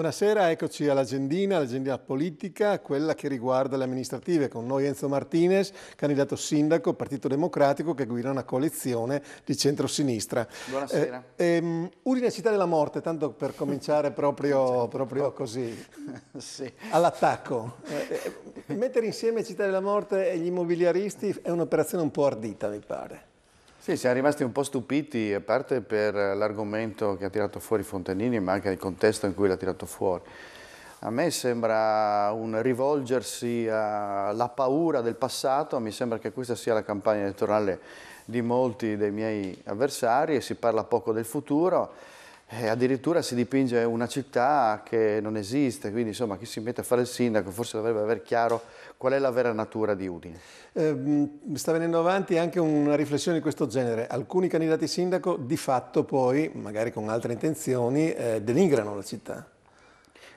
Buonasera, eccoci all'agendina, l'agendina politica, quella che riguarda le amministrative. Con noi Enzo Martinez, candidato sindaco, Partito Democratico, che guida una coalizione di centrosinistra. Buonasera. Eh, ehm, Udine Città della Morte, tanto per cominciare proprio, certo. proprio così, sì. all'attacco. Eh, eh, mettere insieme Città della Morte e gli immobiliaristi è un'operazione un po' ardita, mi pare. Sì, siamo rimasti un po' stupiti, a parte per l'argomento che ha tirato fuori Fontanini, ma anche il contesto in cui l'ha tirato fuori. A me sembra un rivolgersi alla paura del passato, mi sembra che questa sia la campagna elettorale di molti dei miei avversari e si parla poco del futuro e addirittura si dipinge una città che non esiste, quindi insomma chi si mette a fare il sindaco forse dovrebbe aver chiaro Qual è la vera natura di Udine? Eh, sta venendo avanti anche una riflessione di questo genere. Alcuni candidati sindaco di fatto poi, magari con altre intenzioni, eh, denigrano la città.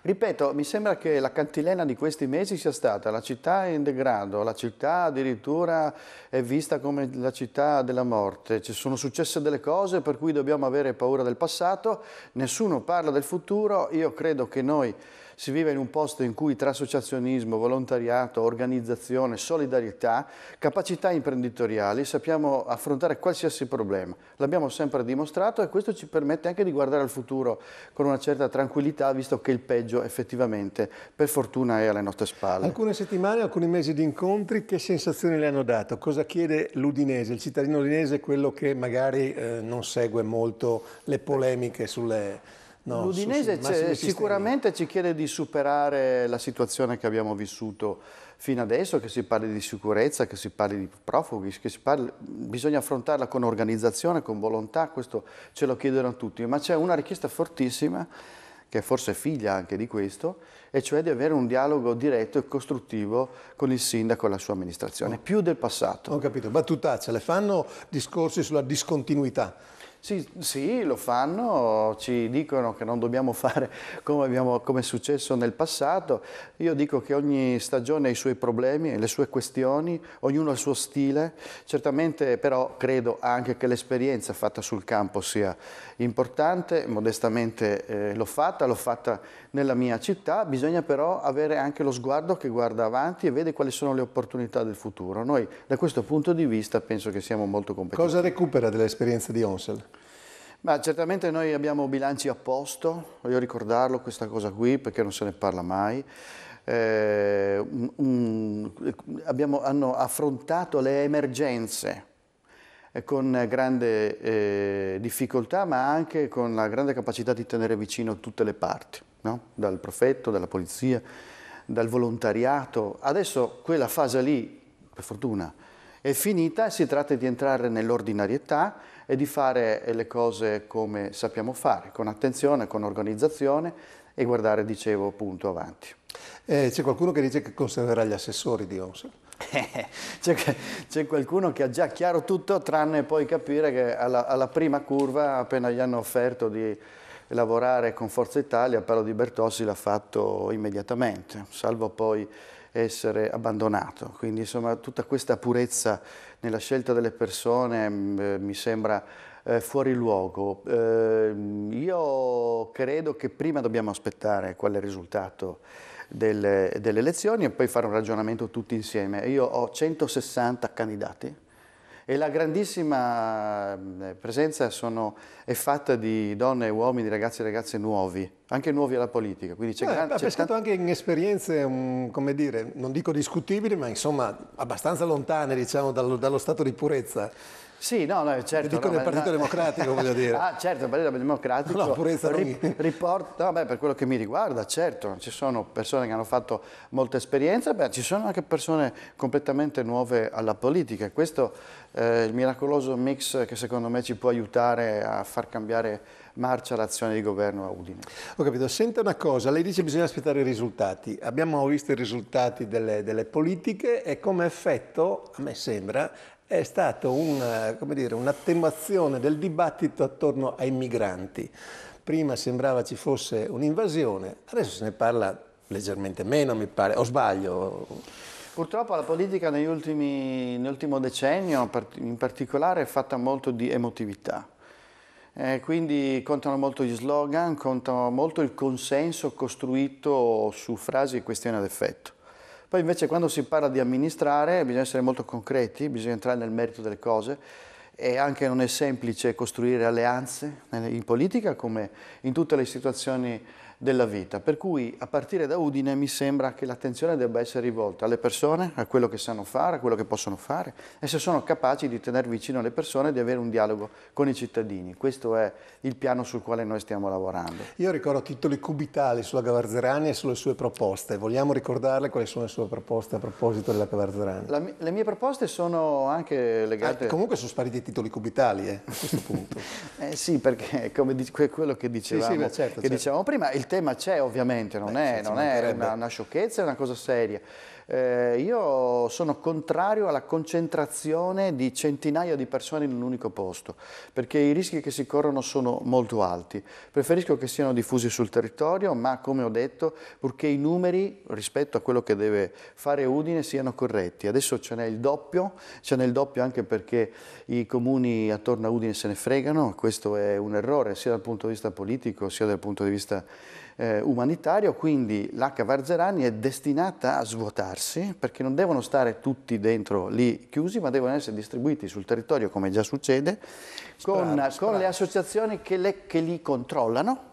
Ripeto, mi sembra che la cantilena di questi mesi sia stata la città è in degrado, la città addirittura è vista come la città della morte, ci sono successe delle cose per cui dobbiamo avere paura del passato, nessuno parla del futuro, io credo che noi si vive in un posto in cui tra associazionismo, volontariato, organizzazione, solidarietà, capacità imprenditoriali sappiamo affrontare qualsiasi problema. L'abbiamo sempre dimostrato e questo ci permette anche di guardare al futuro con una certa tranquillità, visto che il peggio effettivamente, per fortuna, è alle nostre spalle. Alcune settimane, alcuni mesi di incontri, che sensazioni le hanno dato? Cosa chiede l'Udinese? Il cittadino udinese quello che magari eh, non segue molto le polemiche sulle No, L'Udinese su, sicuramente ci chiede di superare la situazione che abbiamo vissuto fino adesso, che si parli di sicurezza, che si parli di profughi, parli, bisogna affrontarla con organizzazione, con volontà, questo ce lo chiedono tutti, ma c'è una richiesta fortissima che forse è figlia anche di questo, e cioè di avere un dialogo diretto e costruttivo con il sindaco e la sua amministrazione, oh. più del passato. Ho capito, battutaccia, le fanno discorsi sulla discontinuità sì, sì, lo fanno, ci dicono che non dobbiamo fare come, abbiamo, come, è successo nel passato. Io dico che ogni stagione ha i suoi problemi, le sue questioni, ognuno ha il suo stile. Certamente però credo anche che l'esperienza fatta sul campo sia importante, modestamente eh, l'ho fatta, l'ho fatta nella mia città. Bisogna però avere anche lo sguardo che guarda avanti e vede quali sono le opportunità del futuro. Noi da questo punto di vista penso che siamo molto competenti. Cosa recupera dell'esperienza di Onsel? Ma certamente noi abbiamo bilanci a posto, voglio ricordarlo questa cosa qui perché non se ne parla mai. Eh, un, un, abbiamo, hanno affrontato le emergenze eh, con grande eh, difficoltà ma anche con la grande capacità di tenere vicino tutte le parti, no? dal prefetto, dalla polizia, dal volontariato. Adesso quella fase lì, per fortuna, è finita e si tratta di entrare nell'ordinarietà e di fare le cose come sappiamo fare, con attenzione, con organizzazione e guardare, dicevo, appunto avanti. Eh, c'è qualcuno che dice che conserverà gli assessori di ONSA? C'è, qualcuno che ha già chiaro tutto tranne poi capire che alla, alla prima curva appena gli hanno offerto di lavorare con Forza Italia, Paolo Di Bertossi l'ha fatto immediatamente, salvo poi essere abbandonato. Quindi insomma tutta questa purezza nella scelta delle persone mh, mm, eh, mi sembra eh, fuori luogo. Eh, io credo che prima dobbiamo aspettare qual è il risultato delle, delle elezioni e poi fare un ragionamento tutti insieme. Io ho 160 candidati e la grandissima ehm, presenza sono, è fatta di donne e uomini, ragazzi e ragazze nuovi, anche nuovi alla politica. Quindi c'è eh, gran, pescato anche in esperienze, um, come dire, non dico discutibili, ma insomma abbastanza lontane diciamo, dallo, dallo stato di purezza. Sì, no, no, certo. Dico no, del Partito no. Democratico, voglio dire. ah, certo, il Partito Democratico no, pure ri, riporta, no, beh, per quello che mi riguarda, certo, ci sono persone che hanno fatto molta esperienza, beh, ci sono anche persone completamente nuove alla politica. Questo è eh, il miracoloso mix che secondo me ci può aiutare a far cambiare marcia l'azione di governo a Udine. Ho capito, senta una cosa, lei dice che bisogna aspettare i risultati, abbiamo visto i risultati delle, delle politiche e come effetto, a me sembra, è stata eh, un'attenuazione un del dibattito attorno ai migranti. Prima sembrava ci fosse un'invasione, adesso se ne parla leggermente meno, mi pare, o sbaglio? Purtroppo la politica ultimi, nell'ultimo decennio in particolare è fatta molto di emotività. Eh, quindi contano molto gli slogan, contano molto il consenso costruito su frasi e questioni ad effetto. Poi invece quando si parla di amministrare bisogna essere molto concreti, bisogna entrare nel merito delle cose e anche non è semplice costruire alleanze in politica come in tutte le situazioni della vita. Per cui a partire da Udine mi sembra che l'attenzione debba essere rivolta alle persone, a quello che sanno fare, a quello che possono fare e se sono capaci di tenere vicino le persone e di avere un dialogo con i cittadini. Questo è il piano sul quale noi stiamo lavorando. Io ricordo titoli cubitali sulla Cavarzerani e sulle sue proposte. Vogliamo ricordarle quali sono le sue proposte a proposito della Cavarzerani? La, le mie proposte sono anche legate... Ah, comunque sono spariti i titoli cubitali eh, a questo punto. eh, sì, perché come quello che dicevamo, sì, sì, certo, che certo. dicevamo prima, il tema c'è ovviamente, non è, non è una, una sciocchezza, è una cosa seria. Eh, io sono contrario alla concentrazione di centinaia di persone in un unico posto, perché i rischi che si corrono sono molto alti. Preferisco che siano diffusi sul territorio, ma come ho detto, purché i numeri rispetto a quello che deve fare Udine siano corretti. Adesso ce n'è il doppio, ce n'è il doppio anche perché i comuni attorno a Udine se ne fregano, questo è un errore sia dal punto di vista politico sia dal punto di vista eh, umanitario, quindi l'H. Varzerani è destinata a svuotarsi perché non devono stare tutti dentro lì chiusi, ma devono essere distribuiti sul territorio come già succede, con, sperano, con le associazioni che, le, che li controllano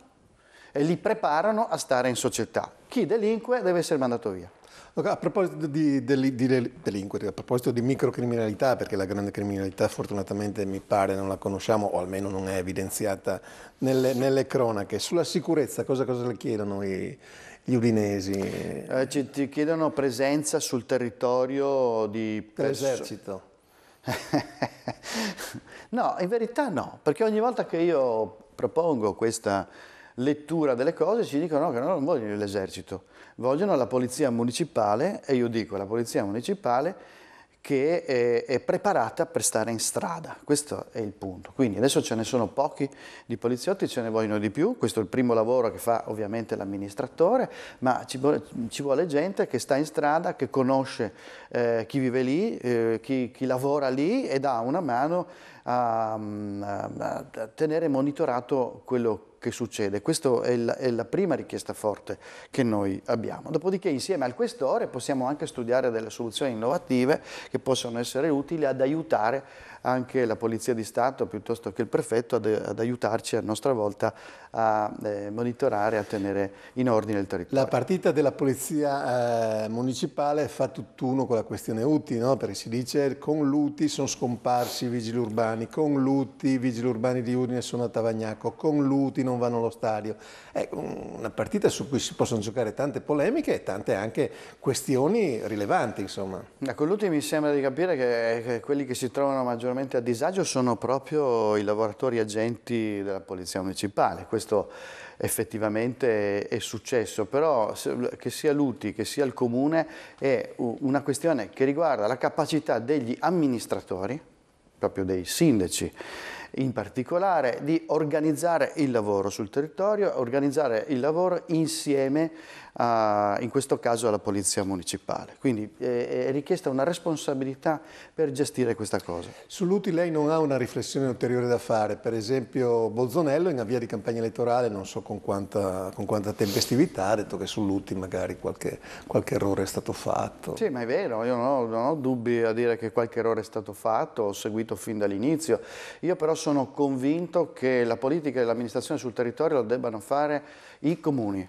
e li preparano a stare in società. Chi delinque deve essere mandato via. A proposito di, deli, di delinquere, a proposito di microcriminalità, perché la grande criminalità fortunatamente mi pare non la conosciamo o almeno non è evidenziata nelle, nelle cronache, sulla sicurezza cosa, cosa le chiedono i, gli udinesi? Eh, ci, ti chiedono presenza sul territorio di... L'esercito. no, in verità no, perché ogni volta che io propongo questa lettura delle cose ci dicono che non vogliono l'esercito, vogliono la polizia municipale e io dico la polizia municipale che è, è, preparata per stare in strada, questo è il punto. Quindi adesso ce ne sono pochi di poliziotti, ce ne vogliono di più, questo è il primo lavoro che fa ovviamente l'amministratore, ma ci vuole, ci vuole, gente che sta in strada, che conosce eh, chi vive lì, eh, chi, chi, lavora lì e dà una mano a, mm, a, a tenere monitorato quello che che succede. Questa è la, è la prima richiesta forte che noi abbiamo. Dopodiché insieme al questore possiamo anche studiare delle soluzioni innovative che possono essere utili ad aiutare anche la Polizia di Stato piuttosto che il prefetto ad, ad aiutarci a nostra volta a eh, monitorare, a tenere in ordine il territorio. La partita della Polizia eh, Municipale fa tutt'uno con la questione UTI, no? perché si dice con l'UTI sono scomparsi i vigili urbani, con l'UTI i vigili urbani di Udine sono a Tavagnaco, con l'UTI non non vanno allo stadio. È una partita su cui si possono giocare tante polemiche e tante anche questioni rilevanti. Insomma. Ecco, l'ultimo mi sembra di capire che, che quelli che si trovano maggiormente a disagio sono proprio i lavoratori agenti della Polizia Municipale. Questo effettivamente è successo, però che sia l'UTI, che sia il Comune, è una questione che riguarda la capacità degli amministratori, proprio dei sindaci, in particolare di organizzare il lavoro sul territorio, organizzare il lavoro insieme a, in questo caso alla Polizia Municipale. Quindi eh, è richiesta una responsabilità per gestire questa cosa. Sull'UTI lei non ha una riflessione ulteriore da fare, per esempio Bolzonello in avvia di campagna elettorale, non so con quanta, con quanta tempestività, ha detto che sull'UTI magari qualche, qualche, errore è stato fatto. Sì, ma è vero, io non ho, non ho dubbi a dire che qualche errore è stato fatto, ho seguito fin dall'inizio. Io però sono convinto che la politica e l'amministrazione sul territorio lo debbano fare i comuni.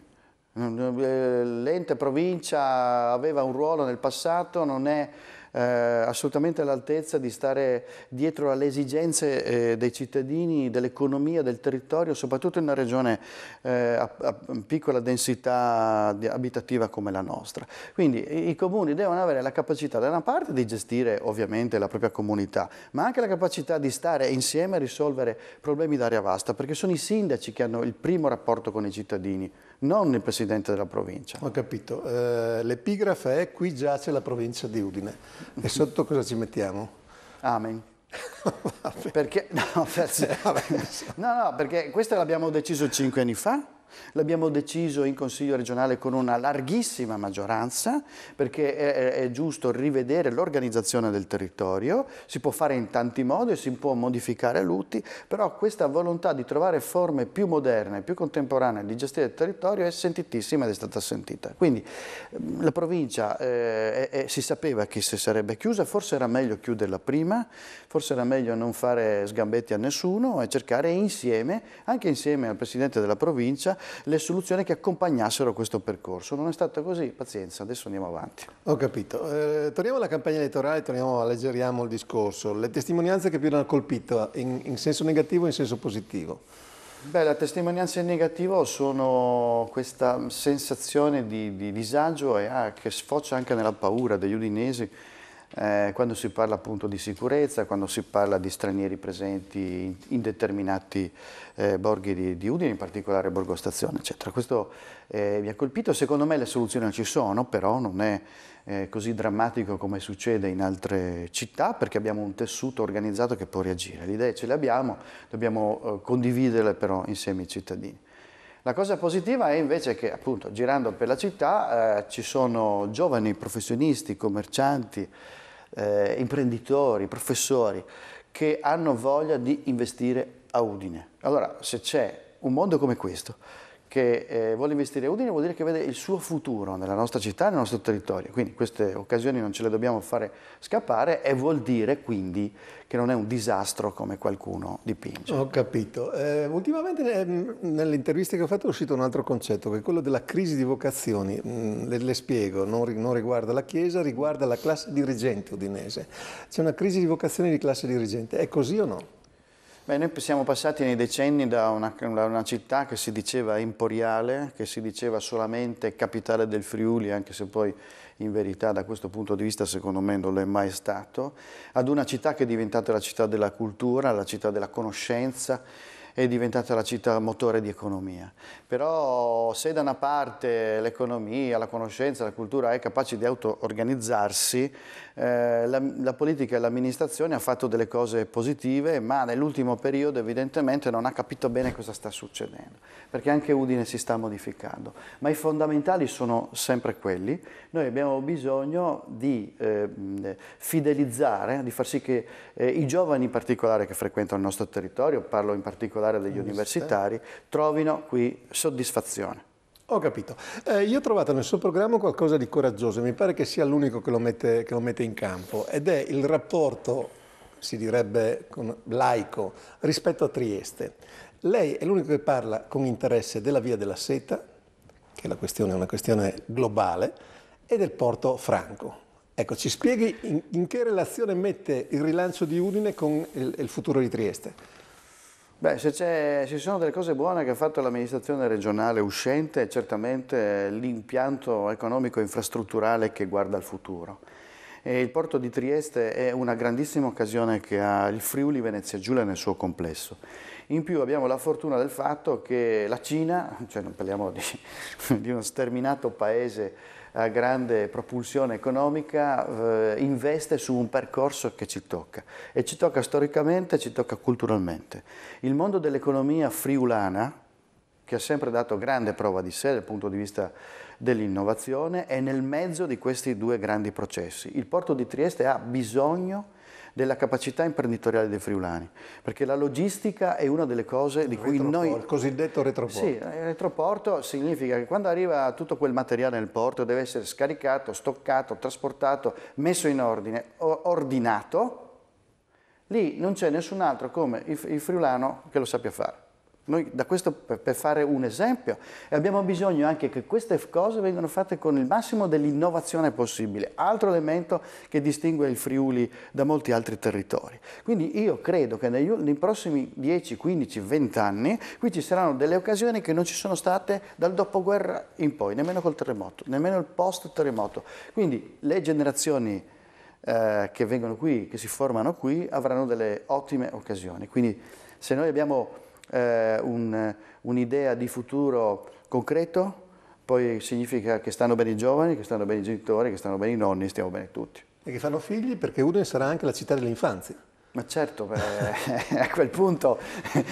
Eh, l'ente provincia aveva un ruolo nel passato, non è eh, assolutamente all'altezza di stare dietro alle esigenze eh, dei cittadini, dell'economia, del territorio, soprattutto in una regione eh, a, a, piccola densità abitativa come la nostra. Quindi i comuni devono avere la capacità da una parte di gestire ovviamente la propria comunità, ma anche la capacità di stare insieme a risolvere problemi d'area vasta, perché sono i sindaci che hanno il primo rapporto con i cittadini non il presidente della provincia. Ho capito, eh, l'epigrafe è qui giace la provincia di Udine e sotto cosa ci mettiamo? Amen. perché, no, perché, no, no, perché questa l'abbiamo deciso cinque anni fa L'abbiamo deciso in Consiglio regionale con una larghissima maggioranza perché è, è giusto rivedere l'organizzazione del territorio, si può fare in tanti modi, si può modificare l'UTI, però questa volontà di trovare forme più moderne, più contemporanee di gestire il territorio è sentitissima ed è stata sentita. Quindi ehm, la provincia eh, è, si sapeva che se sarebbe chiusa forse era meglio chiuderla prima, forse era meglio non fare sgambetti a nessuno e cercare insieme, anche insieme al Presidente della provincia, le soluzioni che accompagnassero questo percorso. Non è stato così, pazienza, adesso andiamo avanti. Ho capito. Eh, torniamo alla campagna elettorale, torniamo, alleggeriamo il discorso. Le testimonianze che più hanno colpito in, in senso negativo e in senso positivo? Beh, la testimonianza in negativo sono questa sensazione di, di disagio e, ah, che sfocia anche nella paura degli udinesi eh, quando si parla appunto di sicurezza, quando si parla di stranieri presenti in, in determinati eh, borghi di, di, Udine, in particolare Borgo Stazione, eccetera. Questo eh, mi ha colpito, secondo me le soluzioni ci sono, però non è eh, così drammatico come succede in altre città perché abbiamo un tessuto organizzato che può reagire. Le idee ce le abbiamo, dobbiamo eh, condividerle però insieme ai cittadini. La cosa positiva è invece che appunto girando per la città eh, ci sono giovani professionisti, commercianti, eh, imprenditori, professori che hanno voglia di investire a Udine. Allora, se c'è un mondo come questo che eh, vuole investire a Udine vuol dire che vede il suo futuro nella nostra città, nel nostro territorio. Quindi queste occasioni non ce le dobbiamo fare scappare e vuol dire quindi che non è un disastro come qualcuno dipinge. Ho capito. Eh, ultimamente ehm, nelle interviste che ho fatto è uscito un altro concetto, che è quello della crisi di vocazioni. Mm, le, le, spiego, non, non riguarda la Chiesa, riguarda la classe dirigente udinese. C'è una crisi di vocazioni di classe dirigente. È così o no? Beh, noi siamo passati nei decenni da una, da una, città che si diceva imperiale, che si diceva solamente capitale del Friuli, anche se poi in verità da questo punto di vista secondo me non l'è mai stato, ad una città che è diventata la città della cultura, la città della conoscenza, è diventata la città motore di economia. Però se da una parte l'economia, la conoscenza, la cultura è capace di auto-organizzarsi, eh, la, la, politica e l'amministrazione ha fatto delle cose positive, ma nell'ultimo periodo evidentemente non ha capito bene cosa sta succedendo, perché anche Udine si sta modificando. Ma i fondamentali sono sempre quelli. Noi abbiamo bisogno di eh, fidelizzare, di far sì che eh, i giovani in particolare che frequentano il nostro territorio, parlo in particolare degli universitari, trovino qui soddisfazione. Ho capito. Eh, io ho trovato nel suo programma qualcosa di coraggioso, mi pare che sia l'unico che, che, lo mette in campo, ed è il rapporto, si direbbe con, laico, rispetto a Trieste. Lei è l'unico che parla con interesse della via della seta, che la questione è una questione globale, e del porto franco. Ecco, ci spieghi in, in che relazione mette il rilancio di Udine con il, il futuro di Trieste? Beh, se, se, ci sono delle cose buone che ha fatto l'amministrazione regionale uscente, è certamente l'impianto economico e infrastrutturale che guarda al futuro. E il porto di Trieste è una grandissima occasione che ha il Friuli Venezia Giulia nel suo complesso. In più abbiamo la fortuna del fatto che la Cina, cioè non parliamo di, di uno sterminato paese grande propulsione economica eh, investe su un percorso che ci tocca e ci tocca storicamente, ci tocca culturalmente. Il mondo dell'economia friulana, che ha sempre dato grande prova di sé dal punto di vista dell'innovazione, è nel mezzo di questi due grandi processi. Il porto di Trieste ha bisogno della capacità imprenditoriale dei friulani, perché la logistica è una delle cose di cui noi... Il cosiddetto retroporto. Sì, il eh, retroporto significa che quando arriva tutto quel materiale nel porto deve essere scaricato, stoccato, trasportato, messo in ordine, ordinato, lì non c'è nessun altro come il friulano che lo sappia fare. Noi da questo per, fare un esempio abbiamo bisogno anche che queste cose vengano fatte con il massimo dell'innovazione possibile, altro elemento che distingue il Friuli da molti altri territori. Quindi io credo che nei, nei prossimi 10, 15, 20 anni qui ci saranno delle occasioni che non ci sono state dal dopoguerra in poi, nemmeno col terremoto, nemmeno il post terremoto. Quindi le generazioni eh, che vengono qui, che si formano qui, avranno delle ottime occasioni. Quindi se noi abbiamo eh, un'idea di futuro concreto, poi significa che stanno bene i giovani, che stanno bene i genitori, che stanno bene i nonni, stiamo bene tutti. E che fanno figli perché Udine sarà anche la città dell'infanzia. Ma certo, beh, a quel punto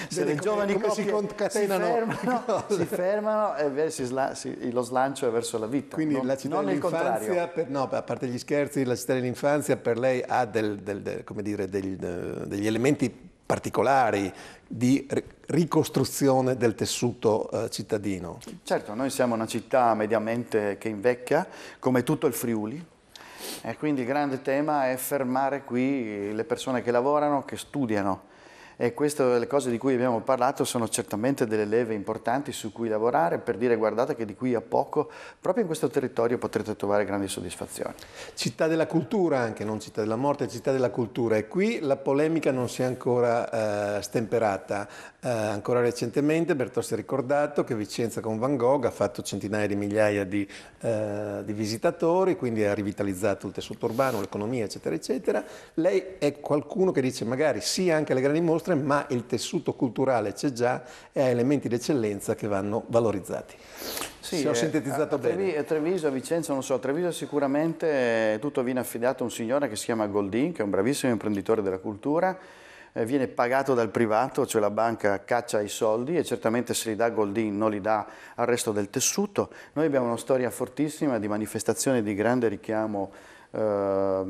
se Vedi, le giovani come si, si fermano, si fermano e si sla, si, lo slancio è verso la vita. Quindi non, la città dell'infanzia, no, a parte gli scherzi, la città dell'infanzia per lei ha del, del, del, dire, degli elementi particolari di ricostruzione del tessuto eh, cittadino. Certo, noi siamo una città mediamente che invecchia, come tutto il Friuli, e quindi il grande tema è fermare qui le persone che lavorano, che studiano, e queste le cose di cui abbiamo parlato sono certamente delle leve importanti su cui lavorare per dire guardate che di qui a poco proprio in questo territorio potrete trovare grandi soddisfazioni. Città della cultura anche, non città della morte, città della cultura e qui la polemica non si è ancora eh, stemperata. Eh, ancora recentemente Bertossi ha ricordato che Vicenza con Van Gogh ha fatto centinaia di migliaia di, eh, di visitatori, quindi ha rivitalizzato il tessuto urbano, l'economia eccetera eccetera. Lei è qualcuno che dice magari sì anche alle grandi mostre mostre, ma il tessuto culturale c'è già e ha elementi d'eccellenza che vanno valorizzati. Sì, ho eh, sintetizzato a, a bene. A Treviso, a Vicenza, non so, a Treviso sicuramente tutto viene affidato a un signore che si chiama Goldin, che è un bravissimo imprenditore della cultura, eh, viene pagato dal privato, cioè la banca caccia i soldi e certamente se li dà Goldin non li dà al resto del tessuto. Noi abbiamo una storia fortissima di manifestazioni di grande richiamo eh,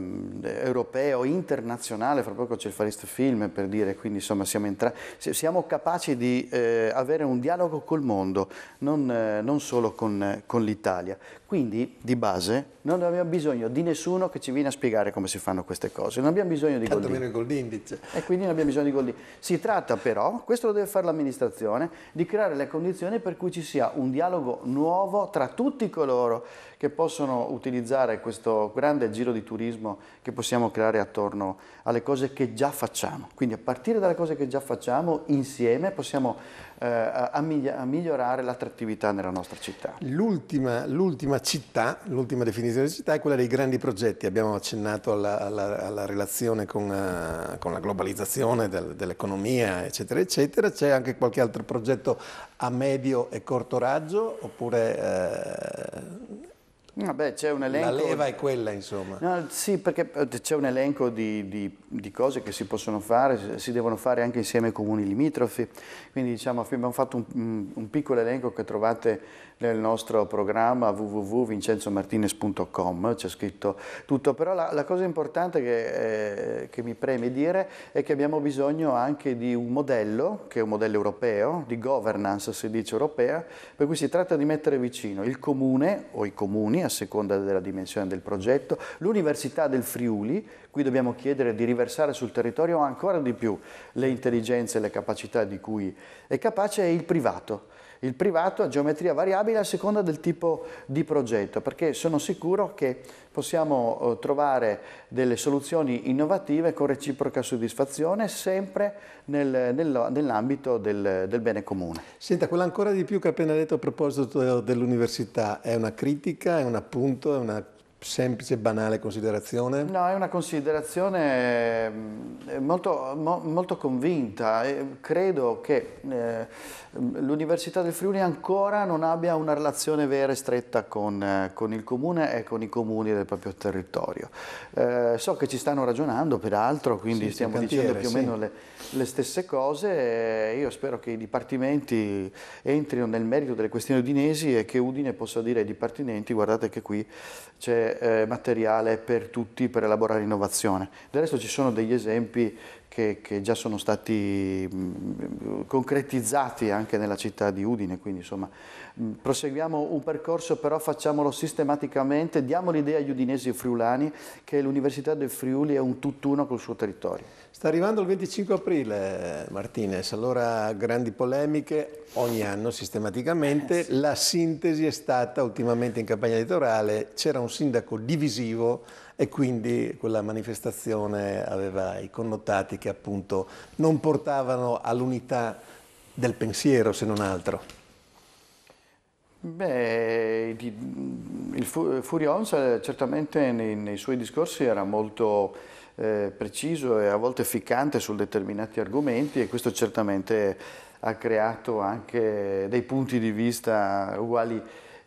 europeo, internazionale, fra poco c'è il Farist Film per dire, quindi insomma siamo, entra- siamo capaci di eh, avere un dialogo col mondo, non, eh, non solo con, con l'Italia. Quindi, di base, non abbiamo bisogno di nessuno che ci viene a spiegare come si fanno queste cose. Non abbiamo bisogno di Tanto gol meno gol d'indice. E quindi non abbiamo bisogno di gol d'indice. Si tratta però, questo lo deve fare l'amministrazione, di creare le condizioni per cui ci sia un dialogo nuovo tra tutti coloro che possono utilizzare questo grande giro di turismo che possiamo creare attorno a alle cose che già facciamo. Quindi a partire dalle cose che già facciamo, insieme possiamo eh, a a migliorare l'attrattività nella nostra città. L'ultima, l'ultima, città, l'ultima definizione di città è quella dei grandi progetti. Abbiamo accennato alla, alla, alla relazione con, uh, con, la globalizzazione del, dell'economia, eccetera, eccetera. C'è anche qualche altro progetto a medio e corto raggio oppure... Uh, Vabbè, ah, c'è un elenco... La leva è quella, insomma. No, sì, perché eh, c'è un elenco di, di, di, cose che si possono fare, si devono fare anche insieme ai comuni limitrofi. Quindi diciamo, abbiamo fatto un, un piccolo elenco che trovate nel nostro programma www.vincenzomartinez.com, c'è scritto tutto, però la, la cosa importante che, eh, che mi preme dire è che abbiamo bisogno anche di un modello, che è un modello europeo, di governance si dice europea, per cui si tratta di mettere vicino il comune o i comuni, a seconda della dimensione del progetto, l'Università del Friuli, qui dobbiamo chiedere di riversare sul territorio ancora di più le intelligenze e le capacità di cui è capace, e il privato il privato a geometria variabile a seconda del tipo di progetto, perché sono sicuro che possiamo eh, trovare delle soluzioni innovative con reciproca soddisfazione sempre nel, nel, nell'ambito del, del, bene comune. Senta, quella ancora di più che ha appena detto a proposito dell'università è una critica, è un appunto, è una semplice, banale considerazione? No, è una considerazione eh, molto, mo, molto convinta. Credo che eh, l'Università del Friuli ancora non abbia una relazione vera e stretta con, eh, con il comune e con i comuni del proprio territorio. so che ci stanno ragionando, peraltro, quindi sì, stiamo cantiere, dicendo più o sì. meno le, le, stesse cose. Io spero che i dipartimenti entrino nel merito delle questioni udinesi e che Udine possa dire ai dipartimenti guardate che qui c'è eh, materiale per tutti per elaborare innovazione. Del resto ci sono degli esempi che, che già sono stati mh, mm, concretizzati anche nella città di Udine, quindi insomma Mm, proseguiamo un percorso, però facciamolo sistematicamente, diamo l'idea agli udinesi e friulani che l'Università del Friuli è un tutt'uno col suo territorio. Sta arrivando il 25 aprile, Martinez, allora grandi polemiche ogni anno sistematicamente, eh, la sintesi è stata ultimamente in campagna elettorale, c'era un sindaco divisivo e quindi quella manifestazione aveva i connotati che appunto non portavano all'unità del pensiero se non altro. Beh, il Furion certamente nei, nei, suoi discorsi era molto eh, preciso e a volte ficcante su determinati argomenti e questo certamente ha creato anche dei punti di vista uguali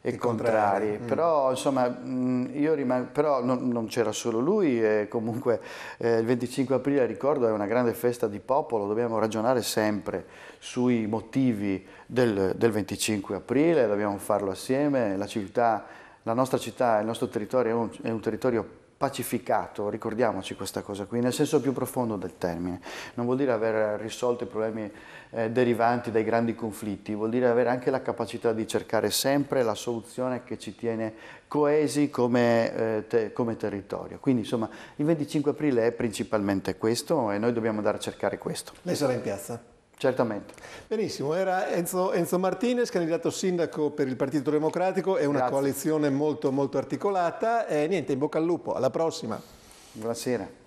e contrari, mm. però insomma io rimango, però non, non c'era solo lui e comunque eh, il 25 aprile ricordo è una grande festa di popolo, dobbiamo ragionare sempre sui motivi del, del 25 aprile, dobbiamo farlo assieme, la città, la nostra città, il nostro territorio è un, è un territorio pacificato, ricordiamoci questa cosa qui, nel senso più profondo del termine. Non vuol dire aver risolto i problemi eh, derivanti dai grandi conflitti, vuol dire avere anche la capacità di cercare sempre la soluzione che ci tiene coesi come, eh, te, come territorio. Quindi insomma il 25 aprile è principalmente questo e noi dobbiamo andare a cercare questo. Lei sarà in piazza? Certamente. Benissimo, era Enzo, Enzo, Martinez, candidato sindaco per il Partito Democratico, è una Grazie. coalizione molto molto articolata e niente, in bocca al lupo, alla prossima. Buonasera.